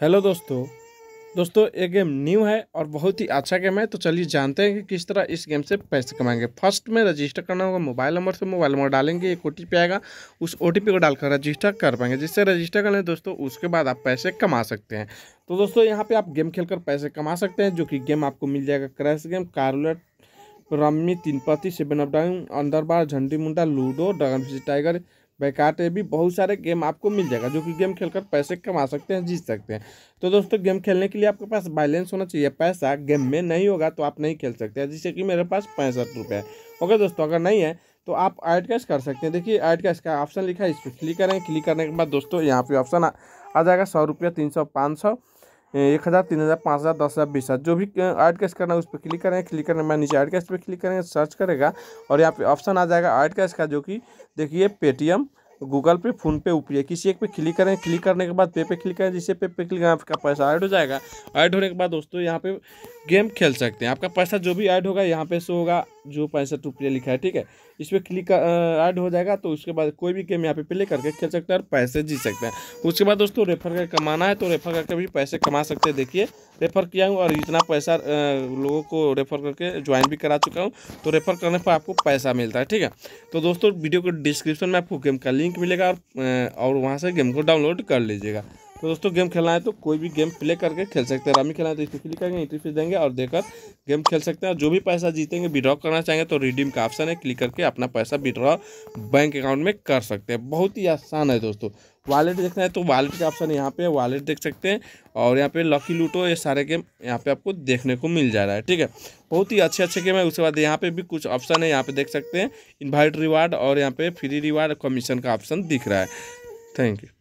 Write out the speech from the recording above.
hello दोस्तों दोस्तों ये गेम न्यू है और बहुत ही अच्छा गेम है तो चलिए जानते हैं कि किस तरह इस गेम से पैसे कमाएंगे फर्स्ट में रजिस्टर करना होगा मोबाइल नंबर से मोबाइल नंबर डालेंगे एक ओ आएगा उस ओ को डालकर रजिस्टर कर पाएंगे जिससे रजिस्टर कर लें दोस्तों उसके बाद आप पैसे कमा सकते हैं तो दोस्तों यहाँ पर आप गेम खेल पैसे कमा सकते हैं जो कि गेम आपको मिल जाएगा क्रैश गेम कार्लेट रम्मी तीन पति सेवन अपडाउन डाउन अंदर बार झंडी मुंडा लूडो डगन टाइगर बैकाट है भी बहुत सारे गेम आपको मिल जाएगा जो कि गेम खेलकर पैसे कमा सकते हैं जीत सकते हैं तो दोस्तों गेम खेलने के लिए आपके पास बैलेंस होना चाहिए पैसा गेम में नहीं होगा तो आप नहीं खेल सकते हैं जैसे कि मेरे पास पैंसठ रुपये है ओके दोस्तों अगर नहीं है तो आप ऐड कैश कर सकते हैं देखिए ऐड कैश का ऑप्शन लिखा है इस पर क्लिक करें क्लिक करने के बाद दोस्तों यहाँ पे ऑप्शन आ, आ जाएगा सौ रुपया तीन सौ पाँच सौ एक हज़ार तीन हज़ार पाँच हज़ार दस हज़ार बीस हज़ार जो भी ऐड कैश करना है उस पर क्लिक करें क्लिक करने मैं नीचे ऐड कैश पर क्लिक करेंगे सर्च करेगा और यहाँ पे ऑप्शन आ जाएगा ऐड कैश का जो कि देखिए पेटीएम गूगल पे फोन पे ऊपर किसी एक पे क्लिक करें क्लिक करने के बाद पे पे क्लिक करें जिससे पे पे क्लिक करें आपका पैसा ऐड हो जाएगा ऐड होने के बाद दोस्तों यहाँ पे गेम खेल सकते हैं आपका पैसा जो भी ऐड होगा यहाँ पे शो होगा जो पैंसठ रुपये लिखा है ठीक है इस पर क्लिक ऐड हो जाएगा तो उसके बाद कोई भी गेम यहाँ पे प्ले करके खेल सकते हैं और पैसे जीत सकते हैं उसके बाद दोस्तों रेफर करके कमाना है तो रेफर करके भी पैसे कमा सकते हैं देखिए रेफर किया हूँ और इतना पैसा लोगों को रेफर करके ज्वाइन भी करा चुका हूँ तो रेफर करने पर आपको पैसा मिलता है ठीक है तो दोस्तों वीडियो के डिस्क्रिप्शन में आपको गेम का लिंक मिलेगा और, और वहाँ से गेम को डाउनलोड कर लीजिएगा तो दोस्तों गेम खेलना है तो कोई भी गेम प्ले करके खेल सकते हैं रामी खेलना है तो इसको क्लिक करेंगे इंट्री फीस देंगे और देकर गेम खेल सकते हैं जो भी पैसा जीतेंगे विड्रॉ करना चाहेंगे तो रिडीम का ऑप्शन है क्लिक करके अपना पैसा विड्रॉ बैंक अकाउंट में कर सकते हैं बहुत ही आसान है दोस्तों वॉलेट देखना है तो वॉलेट का ऑप्शन यहाँ पे वॉलेट देख सकते हैं और यहाँ पे लकी लूटो ये सारे गेम यहाँ पे आपको देखने को मिल जा रहा है ठीक है बहुत ही अच्छे अच्छे गेम है उसके बाद यहाँ पे भी कुछ ऑप्शन है यहाँ पे देख सकते हैं इन्वाइट रिवार्ड और यहाँ पे फ्री रिवार्ड कमीशन का ऑप्शन दिख रहा है थैंक यू